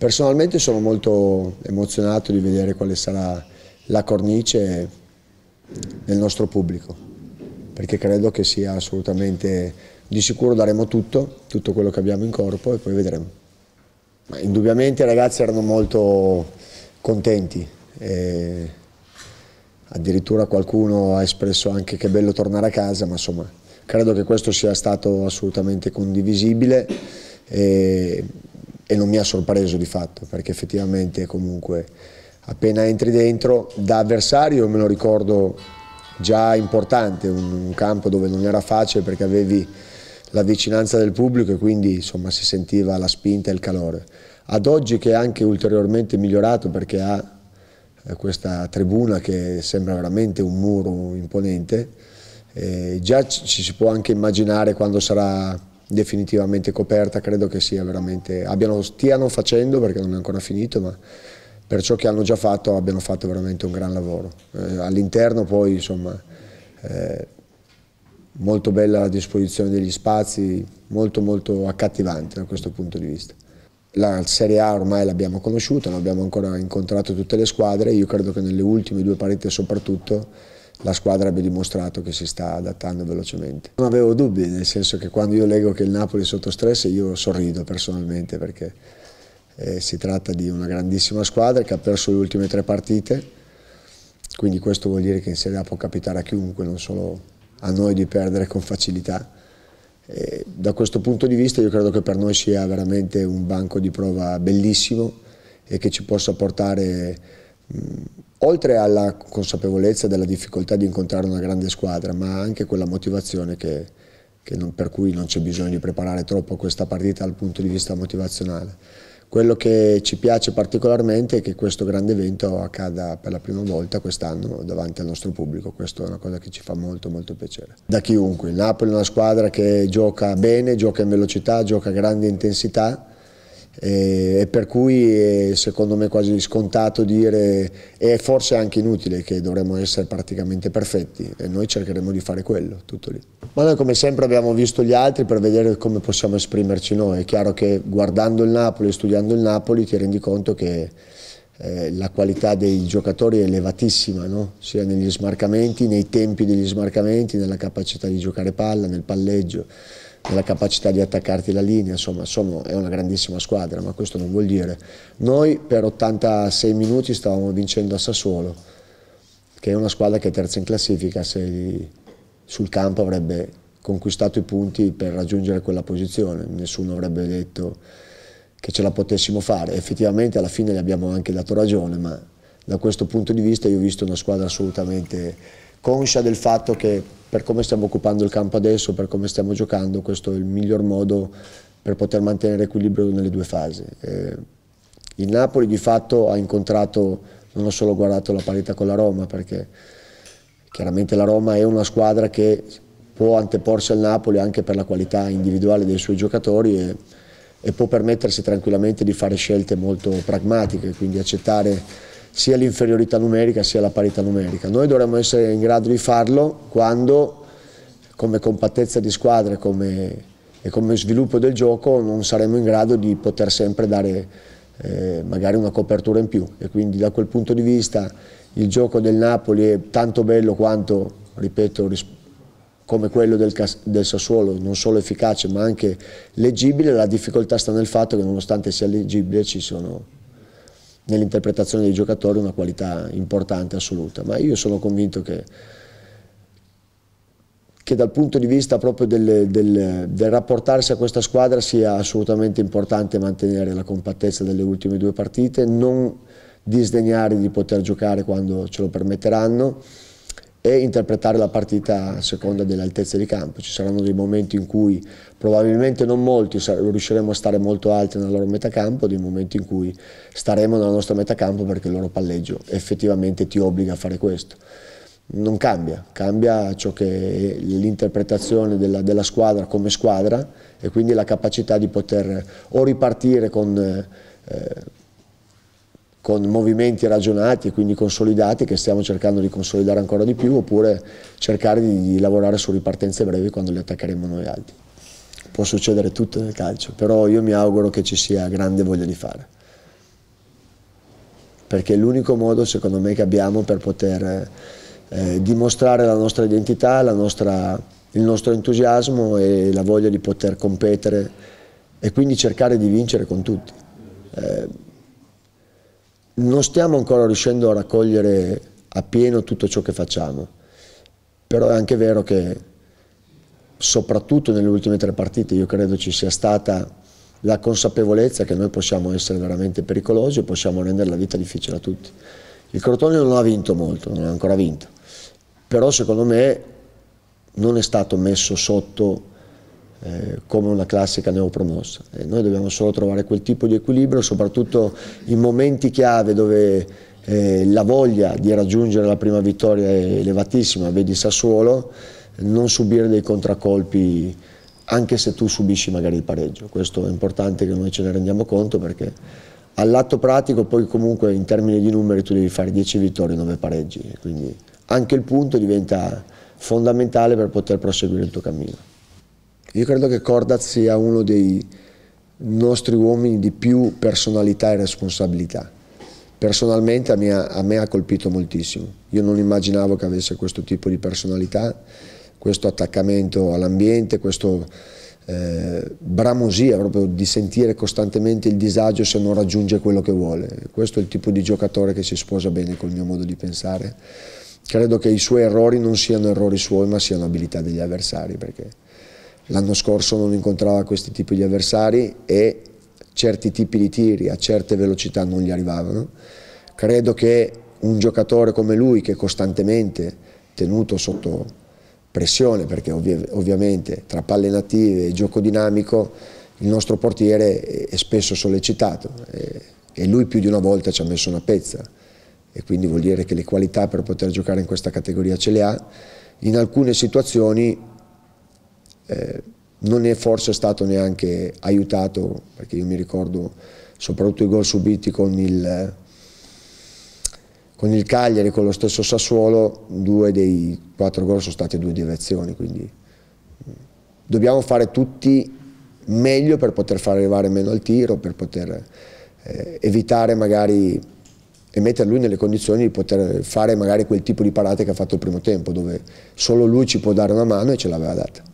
Personalmente sono molto emozionato di vedere quale sarà la cornice del nostro pubblico, perché credo che sia assolutamente, di sicuro daremo tutto, tutto quello che abbiamo in corpo e poi vedremo. Ma indubbiamente i ragazzi erano molto contenti, addirittura qualcuno ha espresso anche che è bello tornare a casa, ma insomma credo che questo sia stato assolutamente condivisibile e non mi ha sorpreso di fatto, perché effettivamente comunque appena entri dentro da avversario me lo ricordo già importante, un, un campo dove non era facile perché avevi la vicinanza del pubblico e quindi insomma si sentiva la spinta e il calore. Ad oggi che è anche ulteriormente migliorato perché ha eh, questa tribuna che sembra veramente un muro imponente, eh, già ci si può anche immaginare quando sarà definitivamente coperta, credo che sia veramente, abbiano, stiano facendo perché non è ancora finito, ma per ciò che hanno già fatto abbiano fatto veramente un gran lavoro. Eh, all'interno poi insomma eh, molto bella la disposizione degli spazi, molto molto accattivante da questo punto di vista. La Serie A ormai l'abbiamo conosciuta, non abbiamo ancora incontrato tutte le squadre, io credo che nelle ultime due partite soprattutto la squadra abbia dimostrato che si sta adattando velocemente. Non avevo dubbi, nel senso che quando io leggo che il Napoli è sotto stress io sorrido personalmente perché eh, si tratta di una grandissima squadra che ha perso le ultime tre partite, quindi questo vuol dire che in Serie A può capitare a chiunque, non solo a noi di perdere con facilità. E da questo punto di vista io credo che per noi sia veramente un banco di prova bellissimo e che ci possa portare Mm, oltre alla consapevolezza della difficoltà di incontrare una grande squadra, ma anche quella motivazione che, che non, per cui non c'è bisogno di preparare troppo questa partita dal punto di vista motivazionale. Quello che ci piace particolarmente è che questo grande evento accada per la prima volta quest'anno davanti al nostro pubblico, questa è una cosa che ci fa molto molto piacere. Da chiunque, il Napoli è una squadra che gioca bene, gioca in velocità, gioca a grande intensità, eh, e per cui è eh, secondo me quasi scontato dire e forse anche inutile che dovremmo essere praticamente perfetti e noi cercheremo di fare quello, tutto lì. Ma noi come sempre abbiamo visto gli altri per vedere come possiamo esprimerci noi, è chiaro che guardando il Napoli, studiando il Napoli ti rendi conto che eh, la qualità dei giocatori è elevatissima, no? sia negli smarcamenti, nei tempi degli smarcamenti, nella capacità di giocare palla, nel palleggio nella capacità di attaccarti la linea, insomma sono, è una grandissima squadra, ma questo non vuol dire. Noi per 86 minuti stavamo vincendo a Sassuolo, che è una squadra che è terza in classifica, se sul campo avrebbe conquistato i punti per raggiungere quella posizione, nessuno avrebbe detto che ce la potessimo fare, effettivamente alla fine gli abbiamo anche dato ragione, ma da questo punto di vista io ho visto una squadra assolutamente conscia del fatto che per come stiamo occupando il campo adesso, per come stiamo giocando, questo è il miglior modo per poter mantenere equilibrio nelle due fasi. Eh, il Napoli di fatto ha incontrato, non ho solo guardato la parità con la Roma, perché chiaramente la Roma è una squadra che può anteporsi al Napoli anche per la qualità individuale dei suoi giocatori e, e può permettersi tranquillamente di fare scelte molto pragmatiche, quindi accettare sia l'inferiorità numerica sia la parità numerica. Noi dovremmo essere in grado di farlo quando come compattezza di squadra come, e come sviluppo del gioco non saremo in grado di poter sempre dare eh, magari una copertura in più e quindi da quel punto di vista il gioco del Napoli è tanto bello quanto, ripeto, come quello del, del, Sassuolo, non solo efficace ma anche leggibile, la difficoltà sta nel fatto che nonostante sia leggibile ci sono nell'interpretazione dei giocatori una qualità importante, assoluta, ma io sono convinto che, che dal punto di vista proprio del, del, del, rapportarsi a questa squadra sia assolutamente importante mantenere la compattezza delle ultime due partite, non disdegnare di poter giocare quando ce lo permetteranno, e interpretare la partita a seconda delle altezze di campo. Ci saranno dei momenti in cui probabilmente non molti riusciremo a stare molto alti nel loro metacampo, dei momenti in cui staremo nella nostra metacampo perché il loro palleggio effettivamente ti obbliga a fare questo. Non cambia, cambia ciò che è l'interpretazione della, della squadra come squadra e quindi la capacità di poter o ripartire con... Eh, con movimenti ragionati e quindi consolidati che stiamo cercando di consolidare ancora di più oppure cercare di, di lavorare su ripartenze brevi quando le attaccheremo noi altri. Può succedere tutto nel calcio, però io mi auguro che ci sia grande voglia di fare. Perché è l'unico modo, secondo me, che abbiamo per poter eh, dimostrare la nostra identità, la nostra, il nostro entusiasmo e la voglia di poter competere e quindi cercare di vincere con tutti. Eh, non stiamo ancora riuscendo a raccogliere appieno tutto ciò che facciamo, però è anche vero che soprattutto nelle ultime tre partite io credo ci sia stata la consapevolezza che noi possiamo essere veramente pericolosi e possiamo rendere la vita difficile a tutti. Il Crotone non ha vinto molto, non ha ancora vinto, però secondo me non è stato messo sotto eh, come una classica neopromossa. E noi dobbiamo solo trovare quel tipo di equilibrio, soprattutto in momenti chiave dove eh, la voglia di raggiungere la prima vittoria è elevatissima, vedi Sassuolo, non subire dei contraccolpi anche se tu subisci magari il pareggio. Questo è importante che noi ce ne rendiamo conto perché all'atto pratico poi comunque in termini di numeri tu devi fare 10 vittorie e 9 pareggi, quindi anche il punto diventa fondamentale per poter proseguire il tuo cammino. Io credo che Cordat sia uno dei nostri uomini di più personalità e responsabilità. Personalmente a me, a me ha colpito moltissimo. Io non immaginavo che avesse questo tipo di personalità, questo attaccamento all'ambiente, questo eh, bramosia proprio di sentire costantemente il disagio se non raggiunge quello che vuole. Questo è il tipo di giocatore che si sposa bene col mio modo di pensare. Credo che i suoi errori non siano errori suoi, ma siano abilità degli avversari, perché L'anno scorso non incontrava questi tipi di avversari e certi tipi di tiri a certe velocità non gli arrivavano. Credo che un giocatore come lui che è costantemente tenuto sotto pressione perché ovvi ovviamente tra palle native e gioco dinamico il nostro portiere è spesso sollecitato e, eh, e lui più di una volta ci ha messo una pezza e quindi vuol dire che le qualità per poter giocare in questa categoria ce le ha. In alcune situazioni eh, non è forse stato neanche aiutato, perché io mi ricordo soprattutto i gol subiti con il, con il Cagliari, con lo stesso Sassuolo, due dei quattro gol sono state due direzioni, quindi mm, dobbiamo fare tutti meglio per poter far arrivare meno al tiro, per poter eh, evitare magari e mettere lui nelle condizioni di poter fare magari quel tipo di parate che ha fatto il primo tempo, dove solo lui ci può dare una mano e ce l'aveva data.